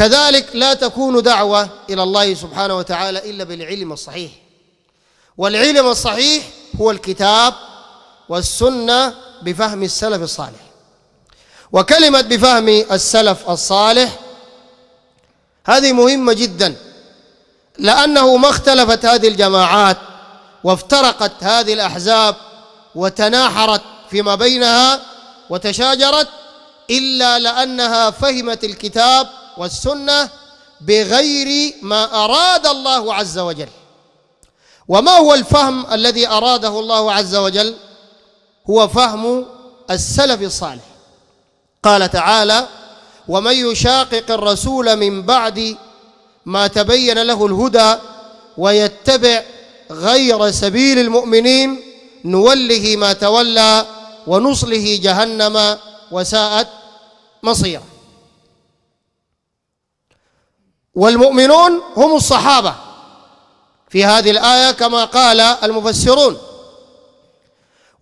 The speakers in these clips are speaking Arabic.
كذلك لا تكون دعوة إلى الله سبحانه وتعالى إلا بالعلم الصحيح والعلم الصحيح هو الكتاب والسنة بفهم السلف الصالح وكلمة بفهم السلف الصالح هذه مهمة جدا لأنه ما اختلفت هذه الجماعات وافترقت هذه الأحزاب وتناحرت فيما بينها وتشاجرت إلا لأنها فهمت الكتاب والسنة بغير ما أراد الله عز وجل وما هو الفهم الذي أراده الله عز وجل هو فهم السلف الصالح قال تعالى ومن يشاقق الرسول من بعد ما تبين له الهدى ويتبع غير سبيل المؤمنين نوله ما تولى ونصله جهنم وساءت مصيره والمؤمنون هم الصحابة في هذه الآية كما قال المفسرون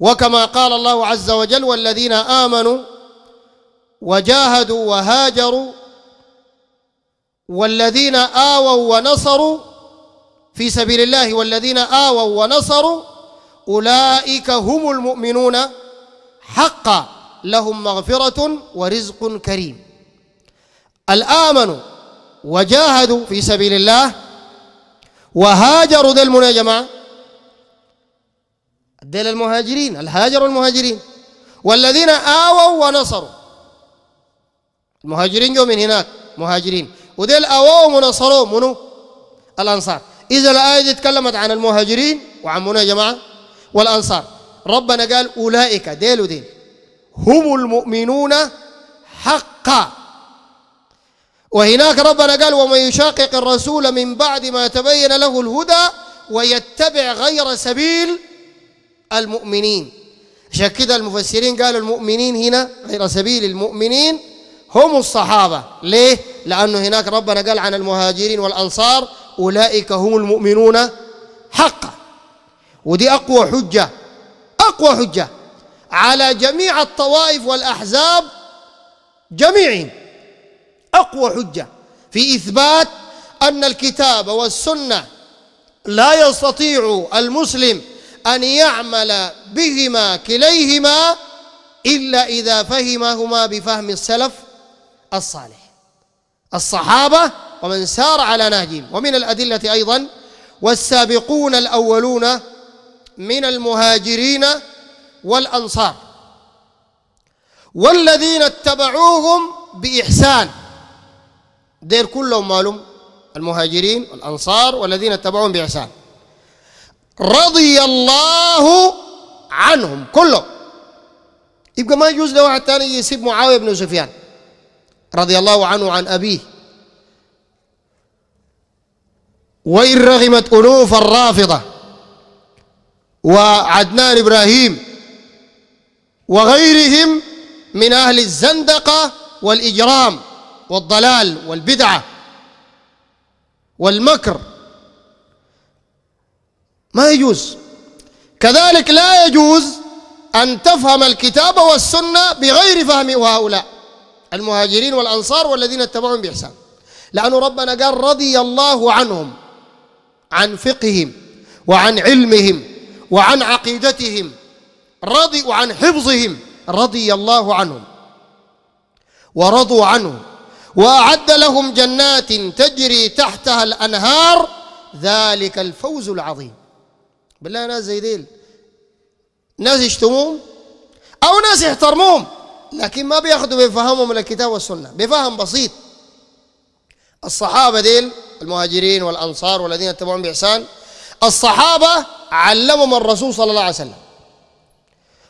وكما قال الله عز وجل والذين آمنوا وجاهدوا وهاجروا والذين آووا ونصروا في سبيل الله والذين آووا ونصروا أولئك هم المؤمنون حقا لهم مغفرة ورزق كريم الآمنوا وجاهدوا في سبيل الله وهاجروا ذي المنى يا جماعه ديل المهاجرين الهاجر والمهاجرين والذين آووا ونصروا المهاجرين جو من هناك مهاجرين وديل آووا ونصروا منو الأنصار إذا الآية دي تكلمت عن المهاجرين وعن منو يا جماعة والأنصار ربنا قال أولئك ديل وديل هم المؤمنون حقا وهناك ربنا قال ومن يشاقق الرسول من بعد ما تبين له الهدى ويتبع غير سبيل المؤمنين عشان كده المفسرين قالوا المؤمنين هنا غير سبيل المؤمنين هم الصحابة ليه؟ لأنه هناك ربنا قال عن المهاجرين والأنصار أولئك هم المؤمنون حقا ودي أقوى حجة أقوى حجة على جميع الطوائف والأحزاب جميعهم أقوى حجة في إثبات أن الكتاب والسنة لا يستطيع المسلم أن يعمل بهما كليهما إلا إذا فهمهما بفهم السلف الصالح الصحابة ومن سار على نهجهم ومن الأدلة أيضا والسابقون الأولون من المهاجرين والأنصار والذين اتبعوهم بإحسان دير كلهم مالهم المهاجرين والأنصار والذين اتبعوهم بإحسان رضي الله عنهم كلهم يبقى ما يجوز لواحد ثاني يسيب معاوية بن سفيان رضي الله عنه عن أبيه وإن رغمت ألوف الرافضة وعدنان إبراهيم وغيرهم من أهل الزندقة والإجرام والضلال والبدعه والمكر ما يجوز كذلك لا يجوز ان تفهم الكتاب والسنه بغير فهم هؤلاء المهاجرين والانصار والذين اتبعهم باحسان لأن ربنا قال رضي الله عنهم عن فقههم وعن علمهم وعن عقيدتهم رضي وعن حفظهم رضي الله عنهم ورضوا عنه واعد لهم جنات تجري تحتها الانهار ذلك الفوز العظيم بالله ناس زي ديل ناس يشتموهم او ناس يحترموهم لكن ما بياخذوا بفهمهم من الكتاب والسنه بفهم بسيط الصحابه ديل المهاجرين والانصار والذين اتبعوهم باحسان الصحابه علمهم الرسول صلى الله عليه وسلم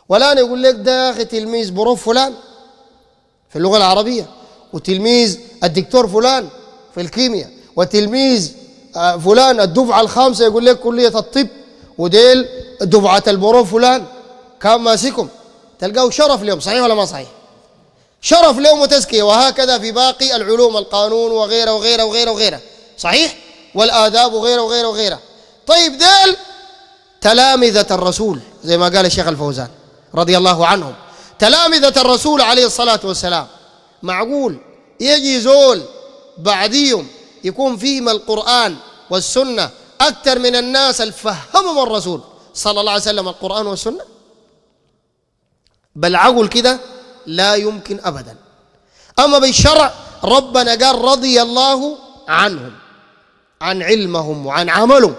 والآن يقول لك ده يا اخي تلميذ بروف فلان في اللغه العربيه وتلميذ الدكتور فلان في الكيمياء وتلميذ آه، فلان الدفعة الخامسة يقول لك كلية الطب وديل دفعة البرو فلان كان ماسكهم تلقاه شرف لهم صحيح ولا ما صحيح شرف لهم وتزكية وهكذا في باقي العلوم القانون وغيره وغيره وغيره وغيره صحيح والآداب وغيره وغيره وغيره طيب ديل تلامذة الرسول زي ما قال الشيخ الفوزان رضي الله عنهم تلامذة الرسول عليه الصلاة والسلام معقول يجي زول بعديهم يكون فيهم القرآن والسنة أكثر من الناس الفهمهم الرسول صلى الله عليه وسلم القرآن والسنة بل عقل كده لا يمكن أبدا أما بالشرع ربنا قال رضي الله عنهم عن علمهم وعن عملهم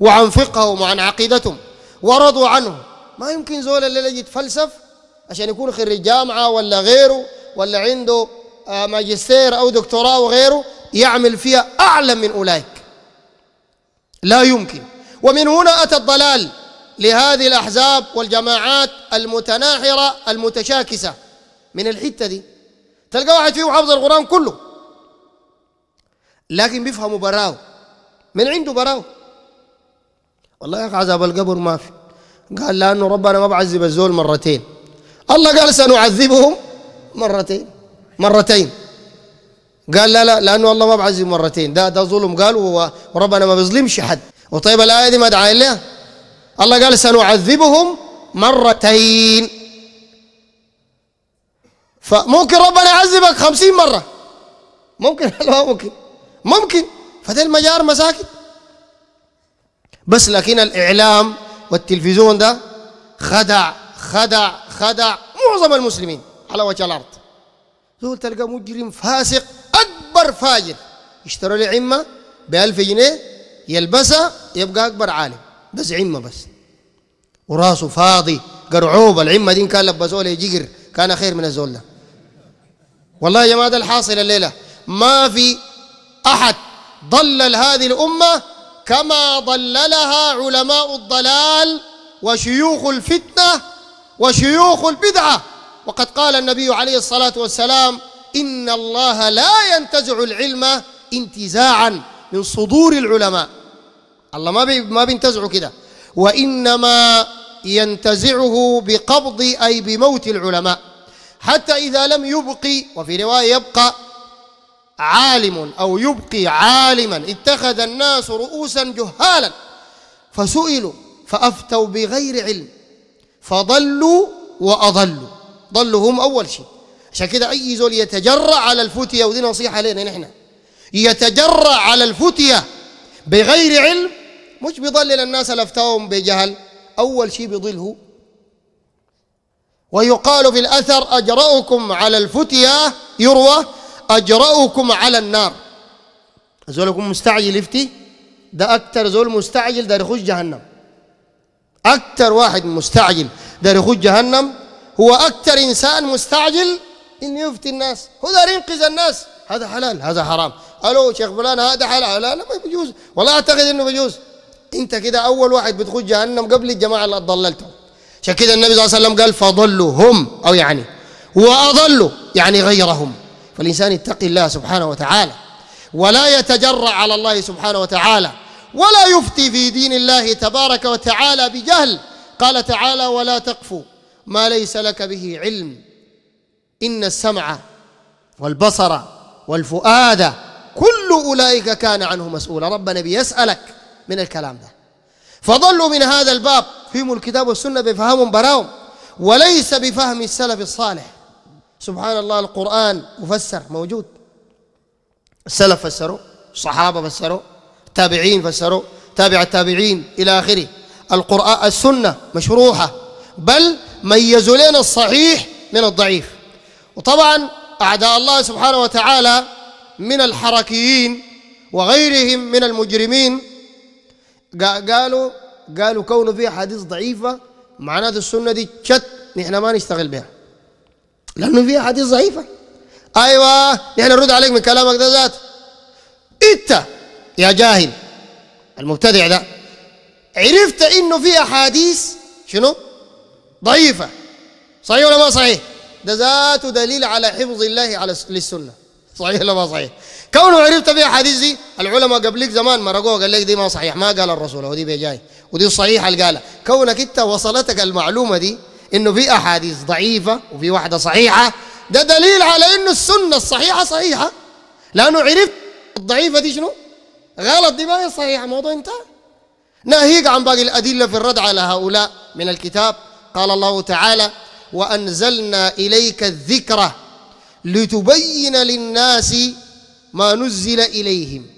وعن فقههم وعن عقيدتهم ورضوا عنه ما يمكن زول اللي يجي يتفلسف عشان يكون خريج جامعة ولا غيره ولا عنده آه، ماجستير أو دكتوراه وغيره يعمل فيها أعلى من أولئك لا يمكن ومن هنا أتى الضلال لهذه الأحزاب والجماعات المتناحرة المتشاكسة من الحتة دي تلقى واحد فيهم حافظ القرآن كله لكن بيفهموا براو من عنده براو والله يا أخي عذاب القبر ما في قال لأنه ربنا ما بعذب الزول مرتين الله قال سنعذبهم مرتين مرتين قال لا لا لانه الله ما بعزي مرتين ده ده ظلم قال وربنا ما بيظلمش حد وطيب الايه دي ما دعا لها الله قال سنعذبهم مرتين فممكن ربنا يعذبك خمسين مرة ممكن لا ممكن ممكن فده المجار مساكن بس لكن الإعلام والتلفزيون ده خدع خدع خدع معظم المسلمين على وجه الأرض زول تلقى مجرم فاسق أكبر فاجر يشتروا له عمة بألف جنيه يلبسها يبقى أكبر عالم بس عمة بس وراسه فاضي قرعوب العمة دي كان لبسوه له جقر كان خير من الزول ده والله يا جماعة الحاصل الليلة ما في أحد ضلل هذه الأمة كما ضللها علماء الضلال وشيوخ الفتنة وشيوخ البدعة وقد قال النبي عليه الصلاة والسلام إن الله لا ينتزع العلم انتزاعا من صدور العلماء الله ما بي ما بينتزعه كده وإنما ينتزعه بقبض أي بموت العلماء حتى إذا لم يبقي وفي رواية يبقى عالم أو يبقي عالما اتخذ الناس رؤوسا جهالا فسئلوا فأفتوا بغير علم فضلوا وأضلوا ضلوا هم أول شيء عشان كده أي زول يتجرأ على الفتية ودي نصيحة لنا نحن يتجرأ على الفتية بغير علم مش بيضلل الناس لفتهم بجهل أول شيء بيضله ويقال في الأثر اجراؤكم على الفتية يروى اجراؤكم على النار يكون مستعجل يفتي ده اكثر زول مستعجل ده يخش جهنم اكثر واحد مستعجل ده يخش جهنم هو أكثر إنسان مستعجل إنه يفتي الناس هو دار ينقذ الناس هذا حلال هذا حرام ألو شيخ فلان هذا حلال لا لا ما بيجوز والله أعتقد إنه بيجوز أنت كده أول واحد بتخش جهنم قبل الجماعة اللي ضللتهم عشان كده النبي صلى الله عليه وسلم قال فضلوا هم أو يعني وأضلوا يعني غيرهم فالإنسان يتقي الله سبحانه وتعالى ولا يتجرأ على الله سبحانه وتعالى ولا يفتي في دين الله تبارك وتعالى بجهل قال تعالى ولا تقفوا ما ليس لك به علم ان السمع والبصر والفؤاد كل اولئك كان عنه مسؤولا ربنا بيسالك من الكلام ده فضلوا من هذا الباب فيهم الكتاب والسنه بفهمهم براهم وليس بفهم السلف الصالح سبحان الله القران مفسر موجود السلف فسروا الصحابه فسروا التابعين فسروا تابع التابعين الى اخره القران السنه مشروحه بل ميزوا لنا الصحيح من الضعيف وطبعا أعداء الله سبحانه وتعالى من الحركيين وغيرهم من المجرمين قالوا قالوا كونه فيها حديث ضعيفة معناته السنة دي شت نحن ما نشتغل بها لأنه فيها حديث ضعيفة أيوة نحن نرد عليك من كلامك ده ذات أنت يا جاهل المبتدع ده عرفت إنه في أحاديث شنو؟ ضعيفة صحيح ولا ما صحيح ده ذات دليل على حفظ الله على للسنة صحيح ولا ما صحيح كونه عرفت بها حديث دي العلماء قبلك زمان مرقوه قال لك دي ما صحيح ما قال الرسول ودي بجاي ودي الصحيحة اللي قالها كونك انت وصلتك المعلومة دي انه في احاديث ضعيفة وفي واحدة صحيحة ده دليل على انه السنة الصحيحة صحيحة لانه عرفت الضعيفة دي شنو غلط دي ما هي صحيحة الموضوع انتهى ناهيك عن باقي الأدلة في الرد على هؤلاء من الكتاب قال الله تعالى وانزلنا اليك الذكر لتبين للناس ما نزل اليهم